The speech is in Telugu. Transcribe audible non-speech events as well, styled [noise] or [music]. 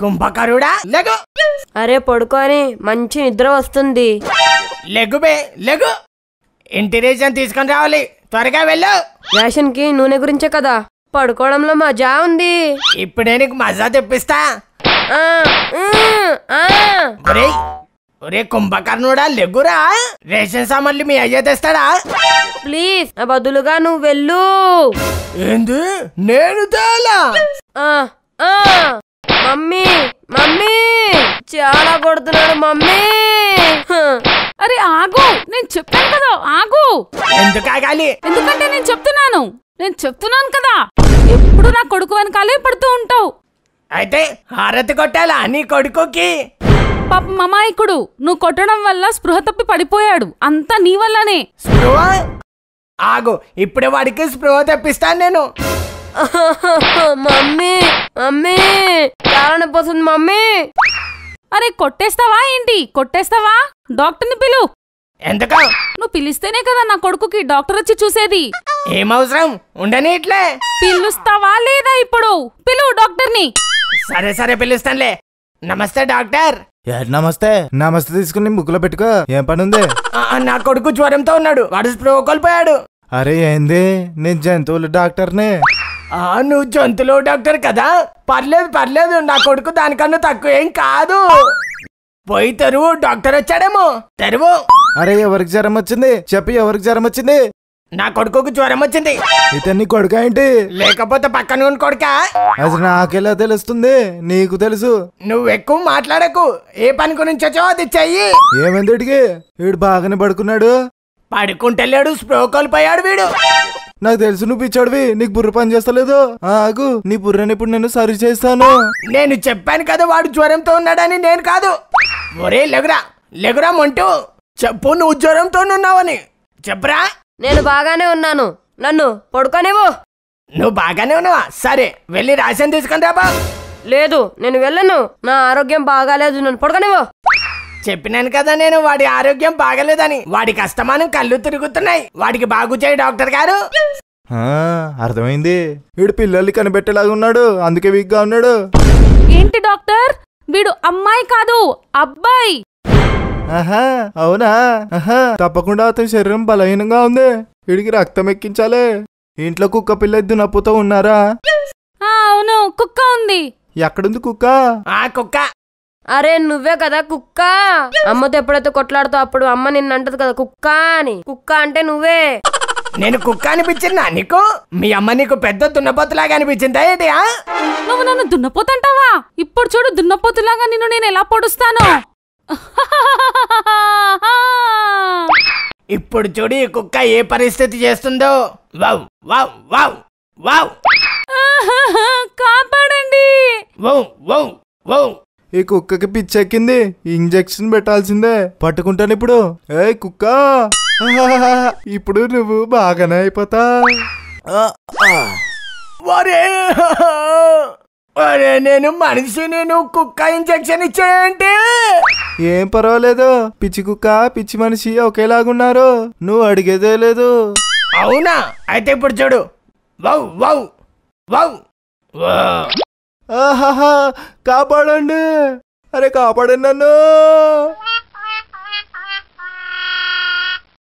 కుంభకరుడా అరే పడుకోని మంచి నిద్ర వస్తుంది లెగుబే లెగు ఇంటి రేషన్ తీసుకొని రావాలి త్వరగా వెళ్ళు రేషన్ కి నూనె గురించే కదా పడుకోవడంలో మజా ఉంది ఇప్పుడే నీకు మజా తెప్పిస్తా ఒరే కుంభకర్ణుడా లెగురా రేషన్ సామాన్లు మీ అయ్య తెస్తాడా ప్లీజ్ నా బదులుగా నువ్వు వెళ్ళు ఏంది నేను తేలా ఆ, ఆ, మమ్మీ మమ్మీ చాలా కొడుతున్నాడు మమ్మీ అరే ఆగు నేను చెప్పాను కదా ఆగు ఎందుకంటే నేను చెప్తున్నాను నేను చెప్తున్నాను కదా ఎప్పుడు నా కొడుకు వెనకాలే పడుతూ ఉంటావు అయితే హారతి కొట్టాలా నీ కొడుకుకి పాప మమాయికుడు నువ్వు కొట్టడం వల్ల స్పృహ తప్పి పడిపోయాడు అంతా నీ వల్లనే స్పృహ ఆగు ఇప్పుడే వాడికి స్ప్రో తెప్పిస్తాను నేను [laughs] మమ్మీ మమ్మీ కారణ మమ్మీ అరే కొట్టేస్తావా ఏంటి కొట్టేస్తావా డాక్టర్ని పిలు ఎందుకు నువ్వు పిలిస్తేనే కదా నా కొడుకుకి డాక్టర్ వచ్చి చూసేది ఏమవసరం ఉండని ఇట్లే పిలుస్తావా లేదా ఇప్పుడు పిలువు డాక్టర్ని సరే సరే పిలుస్తానులే నమస్తే డాక్టర్ నమస్తే నమస్తే తీసుకుని బుక్ లో పెట్టుకో ఏం పని ఉంది నా కొడుకు జ్వరంతో ఉన్నాడు వాడు స్ప్రో కోల్పోయాడు అరే ఏంది నేను జంతువులు డాక్టర్ని ఆ నువ్వు జంతువులు డాక్టర్ కదా పర్లేదు పర్లేదు నా కొడుకు దానికన్నా తక్కువ ఏం కాదు పోయి తెరువు డాక్టర్ వచ్చాడేమో తెరువు అరే ఎవరికి జ్వరం వచ్చింది చెప్పి ఎవరికి జ్వరం వచ్చింది నా కొడుకు జ్వరం వచ్చింది ఇతన్ని కొడుక ఏంటి లేకపోతే పక్కన ఉన్న కొడుక అది నాకెలా తెలుస్తుంది నీకు తెలుసు నువ్వు ఎక్కువ మాట్లాడకు ఏ పని గురించి వచ్చావో అది చెయ్యి ఏమైంది వీడు బాగానే పడుకున్నాడు పడుకుంటెళ్ళాడు స్ప్రో పోయాడు వీడు నాకు తెలుసు నువ్వు పిచ్చాడివి నీకు బుర్ర పని చేస్తలేదు ఆగు నీ బుర్రని ఇప్పుడు నేను సరి చేస్తాను నేను చెప్పాను కదా వాడు జ్వరంతో ఉన్నాడని నేను కాదు ఒరే లెగురా లెగురా మంటూ చెప్పు నువ్వు జ్వరంతో ఉన్నావని చెప్పరా నేను బాగానే ఉన్నాను నన్ను పడుకోనేవు నువ్వు బాగానే ఉన్నావా సరే వెళ్ళి రాసిన తీసుకుని రాబా లేదు నేను వెళ్ళను నా ఆరోగ్యం బాగాలేదు నన్ను పడుకోనేవు చెప్పినాను కదా నేను వాడి ఆరోగ్యం బాగలేదని వాడి కష్టమానం కళ్ళు తిరుగుతున్నాయి వాడికి బాగు చేయి డాక్టర్ గారు అర్థమైంది వీడు పిల్లల్ని కనిపెట్టేలాగా ఉన్నాడు అందుకే గా ఉన్నాడు ఏంటి డాక్టర్ వీడు అమ్మాయి కాదు అబ్బాయి ఆహా అవునా ఆహా తప్పకుండా అతని శరీరం బలహీనంగా ఉంది వీడికి రక్తం ఎక్కించాలి ఇంట్లో కుక్క పిల్ల ఇద్దరు నప్పుతో ఉన్నారా అవును కుక్క ఉంది ఎక్కడుంది కుక్క ఆ కుక్క అరే నువ్వే కదా కుక్క అమ్మతో ఎప్పుడైతే కొట్లాడుతో అప్పుడు అమ్మ నిన్ను అంటది కదా కుక్క అని కుక్క అంటే నువ్వే నేను కుక్క అనిపించిందా నీకు మీ అమ్మ నీకు పెద్ద దున్నపోతులాగా అనిపించిందా ఏంటి నువ్వు నన్ను దున్నపోతంటావా ఇప్పుడు చూడు దున్నపోతులాగా నిన్ను నేను ఎలా పొడుస్తాను ఇప్పుడు చూడు ఈ కుక్క ఏ పరిస్థితి చేస్తుందో వావ్ వావ్ వావ్ వావ్ కాపాడండి వౌ వౌ వౌ ఈ కుక్కకి పిచ్చెక్కింది ఇంజెక్షన్ పెట్టాల్సిందే పట్టుకుంటాను ఇప్పుడు ఏ కుక్క [laughs] ఇప్పుడు నువ్వు బాగానే అయిపోతా అరే నేను మనిషి నేను కుక్క ఇంజెక్షన్ ఇచ్చేయండి ఏం పర్వాలేదు పిచ్చి కుక్క పిచ్చి మనిషి ఒకేలాగున్నారు నువ్వు అడిగేదే లేదు అవునా అయితే ఇప్పుడు చూడు వౌ వౌ వౌ ఆహాహా కాపాడండి అరే కాపాడండి నన్ను